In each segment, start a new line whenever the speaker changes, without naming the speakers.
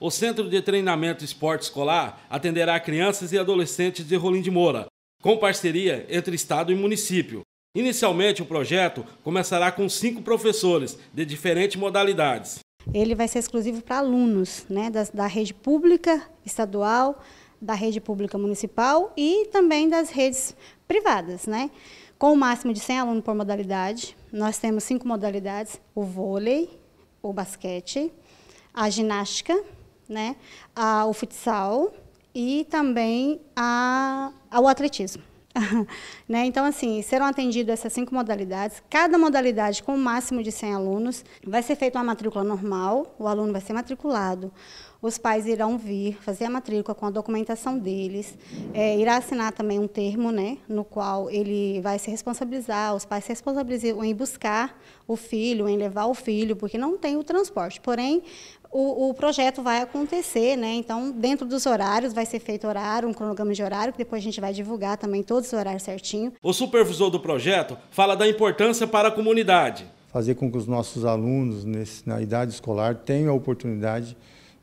O Centro de Treinamento Esporte Escolar atenderá crianças e adolescentes de Rolim de Moura, com parceria entre Estado e município. Inicialmente, o projeto começará com cinco professores de diferentes modalidades.
Ele vai ser exclusivo para alunos né, da, da rede pública estadual, da rede pública municipal e também das redes privadas, né? Com o um máximo de 100 alunos por modalidade. Nós temos cinco modalidades: o vôlei, o basquete, a ginástica, né, ao futsal e também a, ao atletismo. né? Então, assim, serão atendidas essas cinco modalidades, cada modalidade com o um máximo de 100 alunos. Vai ser feita uma matrícula normal, o aluno vai ser matriculado. Os pais irão vir fazer a matrícula com a documentação deles, é, irá assinar também um termo, né, no qual ele vai se responsabilizar, os pais se responsabilizam em buscar o filho, em levar o filho, porque não tem o transporte. Porém, o, o, projeto vai acontecer, né? Então, dentro dos horários, vai ser feito horário, um cronograma de horário, que depois a gente vai divulgar também todos os horários certinho.
O supervisor do projeto fala da importância para a comunidade.
Fazer com que os nossos alunos, nesse, na idade escolar, tenham a oportunidade de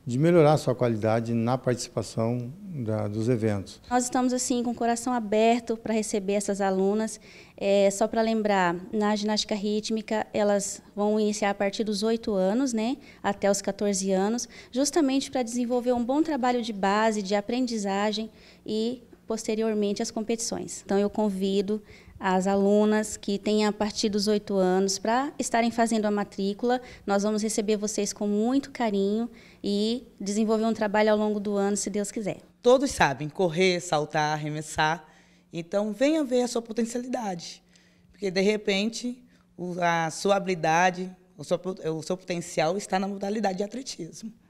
de melhorar sua qualidade na participação da, dos eventos.
Nós estamos assim com o coração aberto para receber essas alunas. É, só para lembrar, na ginástica rítmica elas vão iniciar a partir dos 8 anos, né, até os 14 anos, justamente para desenvolver um bom trabalho de base, de aprendizagem e posteriormente as competições. Então eu convido as alunas que tenham a partir dos oito anos para estarem fazendo a matrícula. Nós vamos receber vocês com muito carinho e desenvolver um trabalho ao longo do ano, se Deus quiser.
Todos sabem correr, saltar, arremessar. Então, venha ver a sua potencialidade. Porque, de repente, a sua habilidade, o seu, o seu potencial está na modalidade de atletismo.